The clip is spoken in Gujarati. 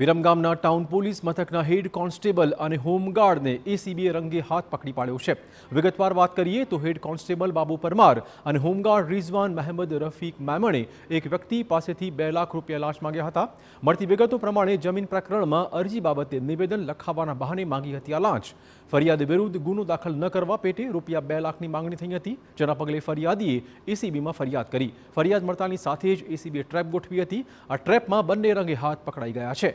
વિરમગામના ટાઉન પોલીસ મથકના હેડ કોન્સ્ટેબલ અને હોમગાર્ડને એસીબીએ રંગે હાથ પકડી પાડ્યો છે વિગતવાર વાત કરીએ તો હેડ કોન્સ્ટેબલ બાબુ પરમાર અને હોમગાર્ડ રિઝવાન મહેમદ રફીક મેમણે એક વ્યક્તિ પાસેથી બે લાખ રૂપિયા લાંચ માંગ્યા હતા મળતી વિગતો પ્રમાણે જમીન પ્રકરણમાં અરજી બાબતે નિવેદન લખાવવાના બહાને માંગી હતી આ લાંચ ફરિયાદ વિરુદ્ધ ગુનો દાખલ ન કરવા પેટે રૂપિયા બે લાખની માંગણી થઈ હતી જેના પગલે ફરિયાદીએ એસીબીમાં ફરિયાદ કરી ફરિયાદ મળતાની સાથે જ એસીબીએ ટ્રેપ ગોઠવી હતી આ ટ્રેપમાં બંને રંગે હાથ પકડાઈ ગયા છે